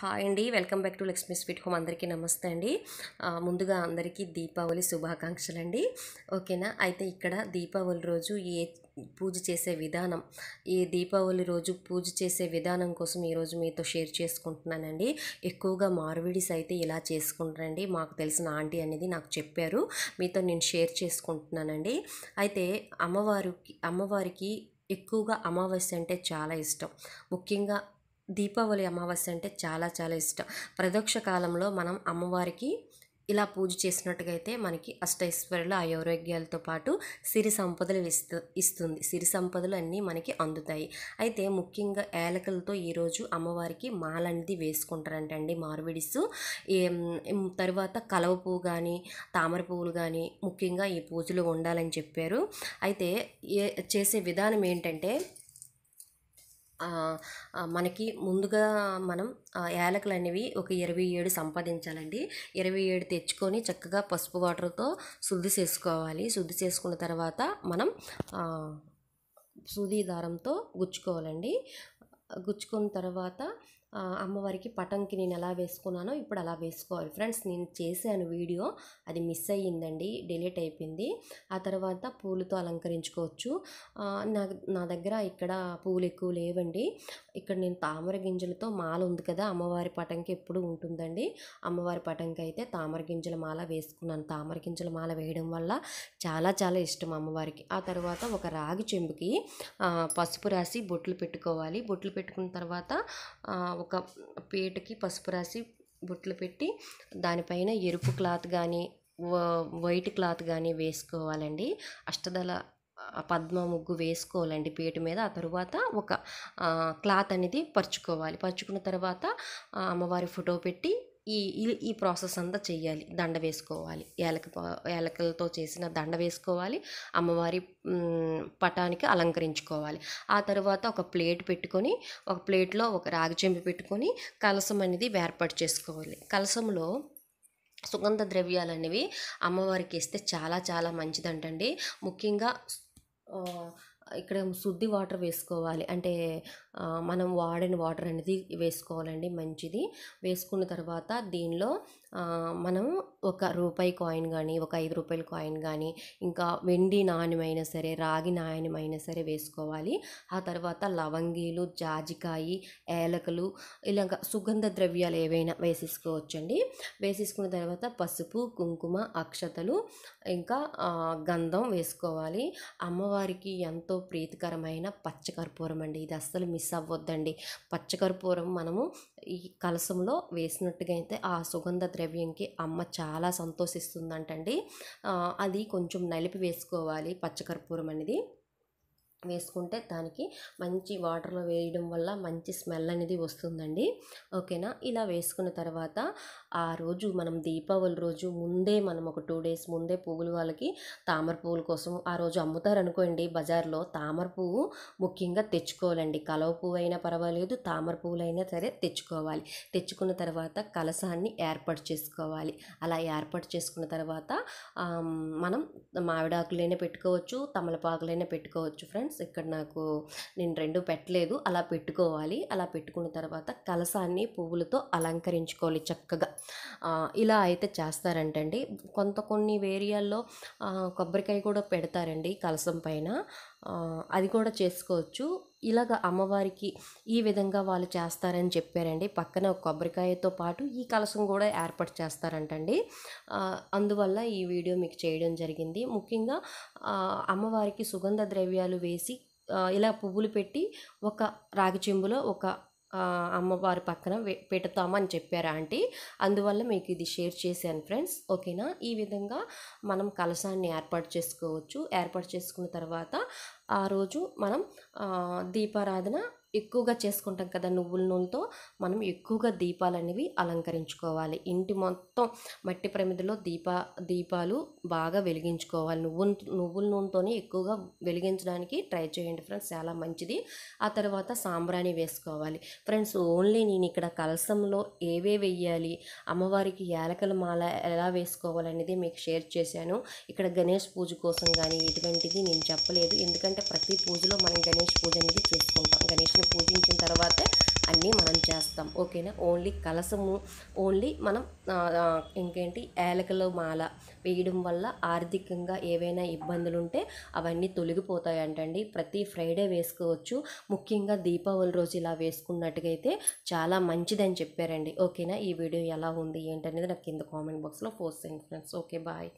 hi అండి welcome back to Lakshmi sweet home అందరికీ నమస్తే అండి ముందుగా అందరికీ దీపావళి శుభాకాంక్షలు అండి ఓకేనా అయితే ఇక్కడ దీపావళి రోజు ఏ పూజ చేసే విధానం ఈ దీపావళి రోజు పూజ చేసే విధానం కోసం ఈరోజు మీతో షేర్ చేసుకుంటున్నానండి ఎక్కువగా మార్విడిస్ అయితే ఇలా చేసుకుంటారండి మాకు తెలిసిన ఆంటీ అనేది నాకు చెప్పారు మీతో నేను షేర్ చేసుకుంటున్నానండి అయితే అమ్మవారికి అమ్మవారికి ఎక్కువగా అమావాస్య అంటే చాలా ఇష్టం ముఖ్యంగా దీపావళి అమావాస్య అంటే చాలా చాలా ఇష్టం ప్రదోక్ష కాలంలో మనం అమ్మవారికి ఇలా పూజ చేసినట్టుగైతే మనకి అష్టైశ్వర్యులు ఆయోరోగ్యాలతో పాటు సిరి సంపదలు ఇస్తూ ఇస్తుంది సిరి సంపదలు అన్నీ మనకి అందుతాయి అయితే ముఖ్యంగా ఏలకలతో ఈరోజు అమ్మవారికి మాల అనేది వేసుకుంటారంటండి మార్విడిస్ తర్వాత కలవ పువ్వు కానీ తామర పువ్వులు కానీ ముఖ్యంగా ఈ పూజలు ఉండాలని చెప్పారు అయితే చేసే విధానం ఏంటంటే మనకి ముందుగా మనం యాలకులు అనేవి ఒక ఇరవై ఏడు సంపాదించాలండి ఇరవై ఏడు తెచ్చుకొని చక్కగా పసుపు వాటర్తో శుద్ధి చేసుకోవాలి శుద్ధి చేసుకున్న తర్వాత మనం సూది దారంతో గుచ్చుకోవాలండి గుచ్చుకున్న తర్వాత అమ్మవారికి పటంకి నేను ఎలా వేసుకున్నానో ఇప్పుడు అలా వేసుకోవాలి ఫ్రెండ్స్ నేను చేశాను వీడియో అది మిస్ అయ్యిందండి డిలీట్ అయిపోయింది ఆ తర్వాత పూలతో అలంకరించుకోవచ్చు నా నా దగ్గర ఇక్కడ పూలు ఎక్కువ లేవండి ఇక్కడ నేను తామర గింజలతో మాల ఉంది కదా అమ్మవారి పటంకి ఎప్పుడు ఉంటుందండి అమ్మవారి పటంకి అయితే తామర గింజల మాల వేసుకున్నాను తామర గింజల మాల వేయడం వల్ల చాలా చాలా ఇష్టం అమ్మవారికి ఆ తర్వాత ఒక రాగి చెంబుకి పసుపు రాసి బొట్లు పెట్టుకోవాలి బొట్లు పెట్టుకున్న తర్వాత ఒక పీటకి పసుపు రాసి బుట్లు పెట్టి దానిపైన ఎరుపు క్లాత్ కానీ వైట్ క్లాత్ కానీ వేసుకోవాలండి అష్టదళ పద్మ ముగ్గు వేసుకోవాలండి పీట మీద ఆ తర్వాత ఒక క్లాత్ అనేది పరుచుకోవాలి పరుచుకున్న తర్వాత అమ్మవారి ఫోటో పెట్టి ఈ ఈ ప్రాసెస్ అంతా చేయాలి దండ వేసుకోవాలి ఏలక ఏలకలతో చేసిన దండ వేసుకోవాలి అమ్మవారి పటానికి అలంకరించుకోవాలి ఆ తర్వాత ఒక ప్లేట్ పెట్టుకొని ఒక ప్లేట్లో ఒక రాగి చెంబు పెట్టుకొని కలసం అనేది ఏర్పాటు చేసుకోవాలి కలసంలో సుగంధ ద్రవ్యాలు అనేవి అమ్మవారికి ఇస్తే చాలా చాలా మంచిదంటండి ముఖ్యంగా ఇక్కడ శుద్ధి వాటర్ వేసుకోవాలి అంటే మనం వాడిన వాటర్ అనేది వేసుకోవాలండి మంచిది వేసుకున్న తర్వాత దీనిలో మనం ఒక రూపాయి కాయిన్ కానీ ఒక ఐదు రూపాయల కాయిన్ కానీ ఇంకా వెండి నాణ్యమైనా సరే రాగి నాణ్యమైనా సరే వేసుకోవాలి ఆ తర్వాత లవంగీలు జాజికాయి ఏలకలు ఇలాగ సుగంధ ద్రవ్యాలు ఏవైనా వేసేసుకోవచ్చండి వేసేసుకున్న తర్వాత పసుపు కుంకుమ అక్షతలు ఇంకా గంధం వేసుకోవాలి అమ్మవారికి ఎంతో ప్రీతికరమైన పచ్చకర్పూరం అండి ఇది అస్సలు మిస్ మిస్ అవ్వద్దండి పచ్చకర్పూరం మనము ఈ కలసంలో వేసినట్టుగా అయితే ఆ సుగంధ ద్రవ్యంకి అమ్మ చాలా సంతోషిస్తుందంటండి అది కొంచెం నలిపి వేసుకోవాలి పచ్చకర్పూరం అనేది వేసుకుంటే దానికి మంచి వాటర్లో వేయడం వల్ల మంచి స్మెల్ అనేది వస్తుందండి ఓకేనా ఇలా వేసుకున్న తర్వాత ఆ రోజు మనం దీపావళి రోజు ముందే మనం ఒక టూ డేస్ ముందే పువ్వులు వాళ్ళకి తామర పువ్వుల కోసం ఆ రోజు అమ్ముతారనుకోండి బజార్లో తామర పువ్వు ముఖ్యంగా తెచ్చుకోవాలండి కలవ పువ్వు అయినా పర్వాలేదు తామర పువ్వులైనా సరే తెచ్చుకోవాలి తెచ్చుకున్న తర్వాత కలసాన్ని ఏర్పాటు చేసుకోవాలి అలా ఏర్పాటు చేసుకున్న తర్వాత మనం మామిడాకులైనా పెట్టుకోవచ్చు తమలపాకులైనా పెట్టుకోవచ్చు ఫ్రెండ్స్ ఫ్రెండ్స్ ఇక్కడ నాకు నేను రెండు పెట్టలేదు అలా పెట్టుకోవాలి అలా పెట్టుకున్న తర్వాత కలసాన్ని పువ్వులతో అలంకరించుకోవాలి చక్కగా ఇలా అయితే చేస్తారంటండి కొంత కొన్ని ఏరియాల్లో కొబ్బరికాయ కూడా పెడతారండి కలసం పైన అది కూడా చేసుకోవచ్చు ఇలాగ అమ్మవారికి ఈ విధంగా వాళ్ళు చేస్తారని చెప్పారండి పక్కన ఒక కొబ్బరికాయతో పాటు ఈ కలసం కూడా ఏర్పాటు చేస్తారంటండి అందువల్ల ఈ వీడియో మీకు చేయడం జరిగింది ముఖ్యంగా అమ్మవారికి సుగంధ ద్రవ్యాలు వేసి ఇలా పువ్వులు పెట్టి ఒక రాగి చెంబులో ఒక అమ్మవారి పక్కన పెడతామని చెప్పారు ఆంటీ అందువల్ల మీకు ఇది షేర్ చేశాను ఫ్రెండ్స్ ఓకేనా ఈ విధంగా మనం కలశాన్ని ఏర్పాటు చేసుకోవచ్చు ఏర్పాటు చేసుకున్న తర్వాత ఆ రోజు మనం దీపారాధన ఎక్కువగా చేసుకుంటాం కదా నువ్వుల నూనెతో మనం ఎక్కువగా దీపాలు అనేవి అలంకరించుకోవాలి ఇంటి మొత్తం మట్టి ప్రమిదలో దీప దీపాలు బాగా వెలిగించుకోవాలి నువ్వు నువ్వుల నూనెతోనే ఎక్కువగా వెలిగించడానికి ట్రై చేయండి ఫ్రెండ్స్ చాలా మంచిది ఆ తర్వాత సాంబ్రాణి వేసుకోవాలి ఫ్రెండ్స్ ఓన్లీ నేను ఇక్కడ కలసంలో ఏవే వెయ్యాలి అమ్మవారికి ఏలకల మాల ఎలా వేసుకోవాలనేది మీకు షేర్ చేశాను ఇక్కడ గణేష్ పూజ కోసం కానీ ఇటువంటిది నేను చెప్పలేదు ఎందుకంటే ప్రతి పూజలో మనం గణేష్ పూజ అనేది చేసుకుంటాం గణేష్ గణేష్ని పూజించిన తర్వాతే అన్నీ మనం చేస్తాం ఓకేనా ఓన్లీ కలసము ఓన్లీ మనం ఇంకేంటి ఏలకల మాల వేయడం వల్ల ఆర్థికంగా ఏవైనా ఇబ్బందులు ఉంటే అవన్నీ తొలగిపోతాయి అంటండి ప్రతి ఫ్రైడే వేసుకోవచ్చు ముఖ్యంగా దీపావళి రోజు ఇలా వేసుకున్నట్టుగైతే చాలా మంచిదని చెప్పారండి ఓకేనా ఈ వీడియో ఎలా ఉంది ఏంటనేది నాకు కింద కామెంట్ బాక్స్లో పోస్ట్ చేయండి ఫ్రెండ్స్ ఓకే బాయ్